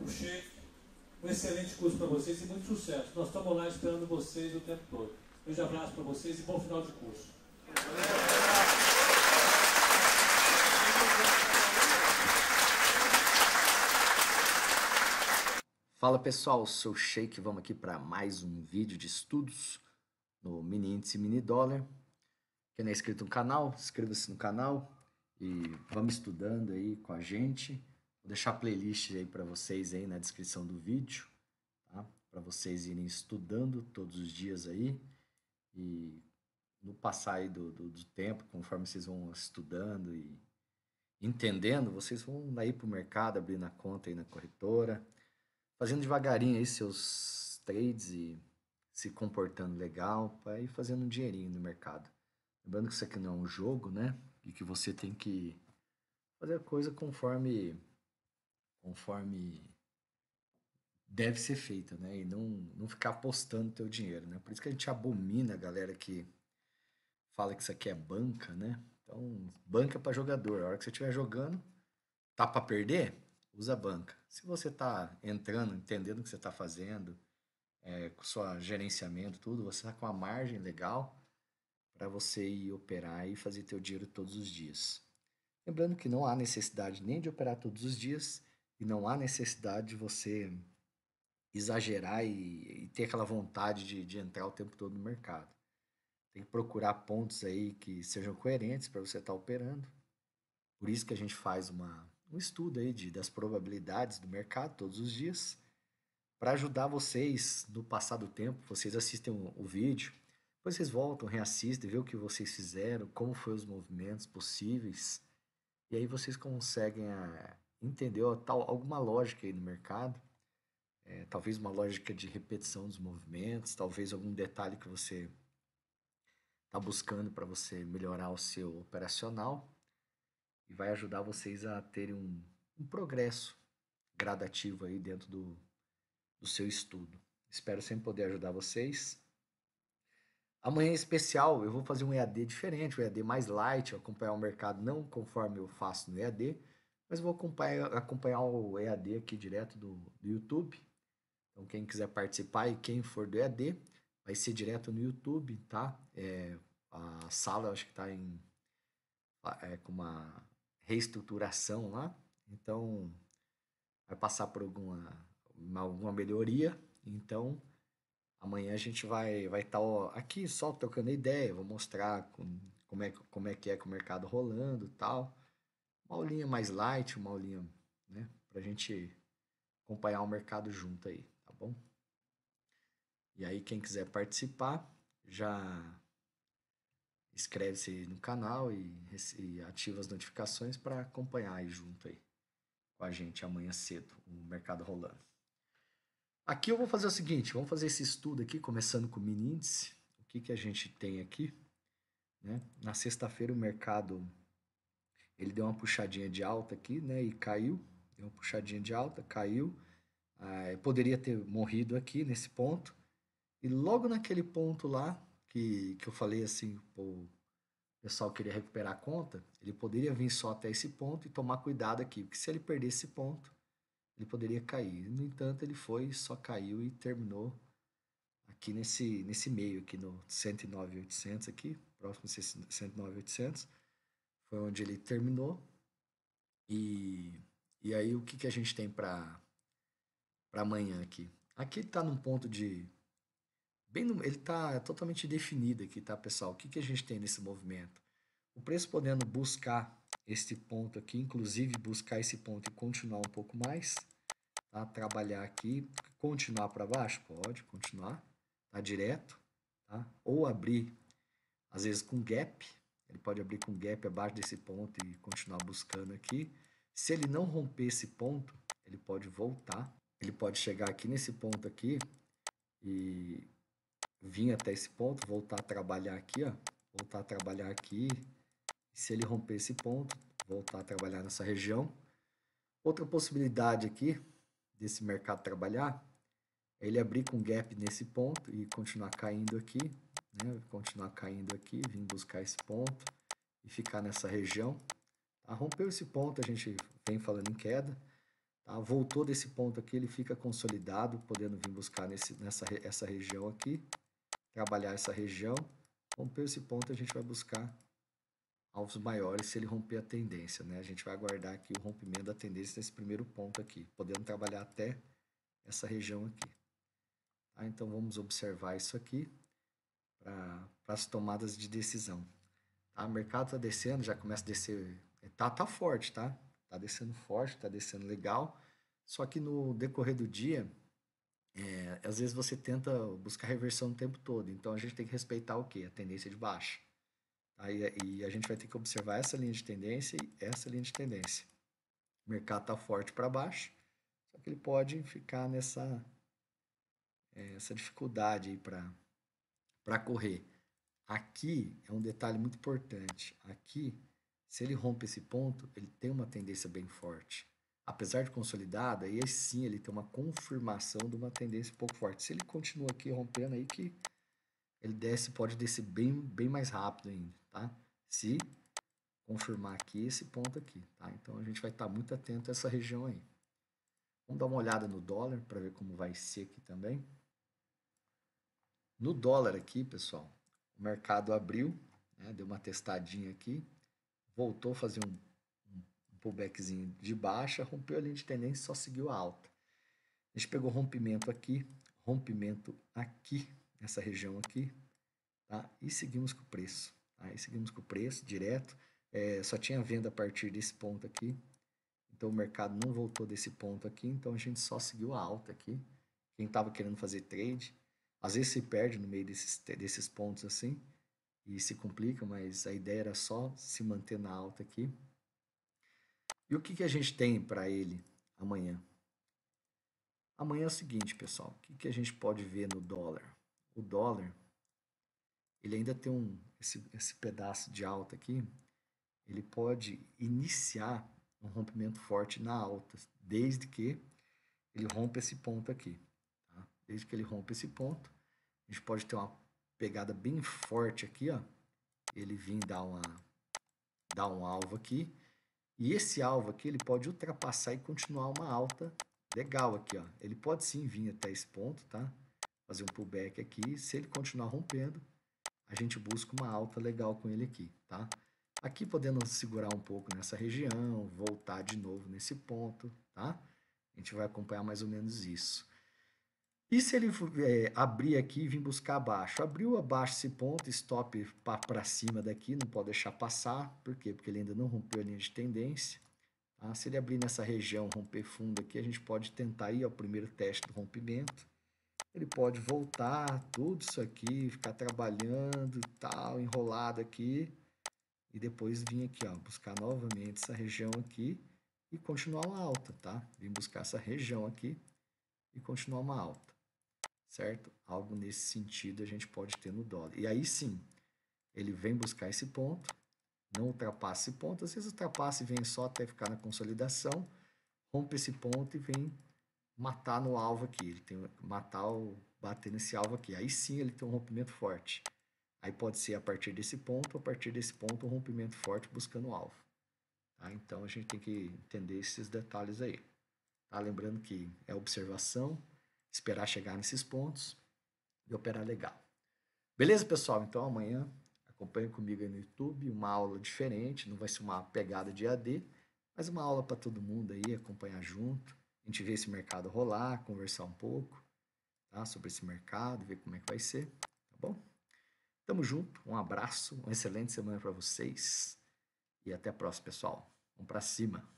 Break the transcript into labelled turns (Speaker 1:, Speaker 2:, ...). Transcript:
Speaker 1: o Sheik. Um excelente curso para vocês e muito sucesso. Nós estamos lá esperando vocês o tempo todo. Um grande abraço para vocês e bom final de curso. Fala pessoal, sou o Sheik, vamos aqui para mais um vídeo de estudos no Mini Índice Mini Dólar. Quem não é inscrito no canal, inscreva-se no canal e vamos estudando aí com a gente. Vou deixar a playlist aí para vocês aí na descrição do vídeo, tá? Para vocês irem estudando todos os dias aí e no passar aí do, do, do tempo, conforme vocês vão estudando e entendendo, vocês vão aí para o mercado, abrindo a conta aí na corretora, fazendo devagarinho aí seus trades e se comportando legal para ir fazendo um dinheirinho no mercado. Lembrando que isso aqui não é um jogo, né? E que você tem que fazer a coisa conforme conforme deve ser feita, né? E não, não ficar apostando teu dinheiro, né? Por isso que a gente abomina a galera que fala que isso aqui é banca, né? Então, banca é para jogador. A hora que você estiver jogando, tá para perder? Usa banca. Se você tá entrando, entendendo o que você tá fazendo, é, com seu gerenciamento, tudo, você tá com uma margem legal para você ir operar e fazer teu dinheiro todos os dias. Lembrando que não há necessidade nem de operar todos os dias e não há necessidade de você exagerar e, e ter aquela vontade de, de entrar o tempo todo no mercado. Tem que procurar pontos aí que sejam coerentes para você estar tá operando. Por isso que a gente faz uma, um estudo aí de, das probabilidades do mercado todos os dias para ajudar vocês no passar do tempo. Vocês assistem o, o vídeo, depois vocês voltam, reassistem, vê o que vocês fizeram, como foram os movimentos possíveis. E aí vocês conseguem a, eh, entendeu tal, alguma lógica aí no mercado, é, talvez uma lógica de repetição dos movimentos, talvez algum detalhe que você está buscando para você melhorar o seu operacional e vai ajudar vocês a terem um, um progresso gradativo aí dentro do, do seu estudo. Espero sempre poder ajudar vocês. Amanhã em é especial eu vou fazer um EAD diferente, um EAD mais light, acompanhar o mercado não conforme eu faço no EAD. Mas vou acompanhar, acompanhar o EAD aqui direto do, do YouTube. Então, quem quiser participar e quem for do EAD, vai ser direto no YouTube, tá? É, a sala, acho que está em. É, com uma reestruturação lá. Então, vai passar por alguma, alguma melhoria. Então, amanhã a gente vai vai estar tá, aqui só trocando ideia, vou mostrar com, como, é, como é que é com o mercado rolando e tal uma aulinha mais light, uma aulinha, né, para a gente acompanhar o mercado junto aí, tá bom? E aí quem quiser participar já inscreve-se no canal e, e ativa as notificações para acompanhar aí junto aí com a gente amanhã cedo o mercado rolando. Aqui eu vou fazer o seguinte, vamos fazer esse estudo aqui começando com o mini índice. O que que a gente tem aqui? Né? Na sexta-feira o mercado ele deu uma puxadinha de alta aqui, né? E caiu, deu uma puxadinha de alta, caiu. Ah, poderia ter morrido aqui nesse ponto. E logo naquele ponto lá, que, que eu falei assim, pô, o pessoal queria recuperar a conta, ele poderia vir só até esse ponto e tomar cuidado aqui, porque se ele perder esse ponto, ele poderia cair. No entanto, ele foi, só caiu e terminou aqui nesse, nesse meio, aqui no 109.800 aqui, próximo 109.800 foi onde ele terminou. E, e aí o que, que a gente tem para amanhã aqui? Aqui ele está num ponto de... Bem no, ele está totalmente definido aqui, tá, pessoal? O que, que a gente tem nesse movimento? O preço podendo buscar este ponto aqui, inclusive buscar esse ponto e continuar um pouco mais, tá? trabalhar aqui, continuar para baixo, pode continuar, tá direto, tá? ou abrir, às vezes com gap, ele pode abrir com gap abaixo desse ponto e continuar buscando aqui. Se ele não romper esse ponto, ele pode voltar, ele pode chegar aqui nesse ponto aqui e vir até esse ponto, voltar a trabalhar aqui, ó, voltar a trabalhar aqui. se ele romper esse ponto, voltar a trabalhar nessa região. Outra possibilidade aqui desse mercado trabalhar é ele abrir com gap nesse ponto e continuar caindo aqui, né? continuar caindo aqui, vim buscar esse ponto e ficar nessa região. Tá? Rompeu esse ponto, a gente vem falando em queda. Tá? Voltou desse ponto aqui, ele fica consolidado, podendo vir buscar nesse, nessa essa região aqui, trabalhar essa região. Rompeu esse ponto, a gente vai buscar alvos maiores se ele romper a tendência. Né? A gente vai aguardar aqui o rompimento da tendência nesse primeiro ponto aqui, podendo trabalhar até essa região aqui. Tá? Então vamos observar isso aqui. Ah, para as tomadas de decisão. Tá? O mercado está descendo, já começa a descer. É, tá, tá forte, tá? Tá descendo forte, tá descendo legal. Só que no decorrer do dia, é, às vezes você tenta buscar reversão o tempo todo. Então a gente tem que respeitar o quê? A tendência de baixa. Aí, tá? e a gente vai ter que observar essa linha de tendência e essa linha de tendência. O mercado está forte para baixo, só que ele pode ficar nessa é, essa dificuldade para para correr. Aqui é um detalhe muito importante. Aqui, se ele rompe esse ponto, ele tem uma tendência bem forte. Apesar de consolidada, aí é sim ele tem uma confirmação de uma tendência um pouco forte. Se ele continua aqui rompendo aí que ele desce, pode descer bem, bem mais rápido ainda, tá? Se confirmar aqui esse ponto aqui, tá? Então a gente vai estar tá muito atento a essa região aí. Vamos dar uma olhada no dólar para ver como vai ser aqui também. No dólar aqui, pessoal, o mercado abriu, né, deu uma testadinha aqui, voltou a fazer um, um pullbackzinho de baixa, rompeu a linha de tendência e só seguiu a alta. A gente pegou rompimento aqui, rompimento aqui, nessa região aqui, tá? e seguimos com o preço. Aí tá? seguimos com o preço direto, é, só tinha venda a partir desse ponto aqui, então o mercado não voltou desse ponto aqui, então a gente só seguiu a alta aqui. Quem estava querendo fazer trade às vezes se perde no meio desses, desses pontos assim e se complica, mas a ideia era só se manter na alta aqui. E o que, que a gente tem para ele amanhã? Amanhã é o seguinte, pessoal, o que, que a gente pode ver no dólar? O dólar, ele ainda tem um, esse, esse pedaço de alta aqui, ele pode iniciar um rompimento forte na alta, desde que ele rompa esse ponto aqui. Desde que ele rompa esse ponto, a gente pode ter uma pegada bem forte aqui, ó. Ele vir dar, uma, dar um alvo aqui. E esse alvo aqui, ele pode ultrapassar e continuar uma alta legal aqui, ó. Ele pode sim vir até esse ponto, tá? Fazer um pullback aqui. Se ele continuar rompendo, a gente busca uma alta legal com ele aqui, tá? Aqui podendo segurar um pouco nessa região, voltar de novo nesse ponto, tá? A gente vai acompanhar mais ou menos isso. E se ele é, abrir aqui e vir buscar abaixo? Abriu abaixo esse ponto, stop para cima daqui, não pode deixar passar. Por quê? Porque ele ainda não rompeu a linha de tendência. Tá? Se ele abrir nessa região, romper fundo aqui, a gente pode tentar ir ao primeiro teste do rompimento. Ele pode voltar tudo isso aqui, ficar trabalhando tal, enrolado aqui. E depois vir aqui, ó, buscar novamente essa região aqui e continuar uma alta, tá? Vim buscar essa região aqui e continuar uma alta certo? Algo nesse sentido a gente pode ter no dólar. E aí sim, ele vem buscar esse ponto, não ultrapassa esse ponto, às vezes ultrapassa e vem só até ficar na consolidação, rompe esse ponto e vem matar no alvo aqui, ele tem matar o bater nesse alvo aqui. Aí sim ele tem um rompimento forte. Aí pode ser a partir desse ponto, a partir desse ponto um rompimento forte buscando o alvo. Tá? Então a gente tem que entender esses detalhes aí. Tá? Lembrando que é observação, esperar chegar nesses pontos e operar legal. Beleza, pessoal? Então amanhã acompanhe comigo aí no YouTube, uma aula diferente, não vai ser uma pegada de AD, mas uma aula para todo mundo aí acompanhar junto. A gente vê esse mercado rolar, conversar um pouco, tá? Sobre esse mercado, ver como é que vai ser, tá bom? Tamo junto, um abraço, uma excelente semana para vocês e até a próxima, pessoal. Vamos para cima.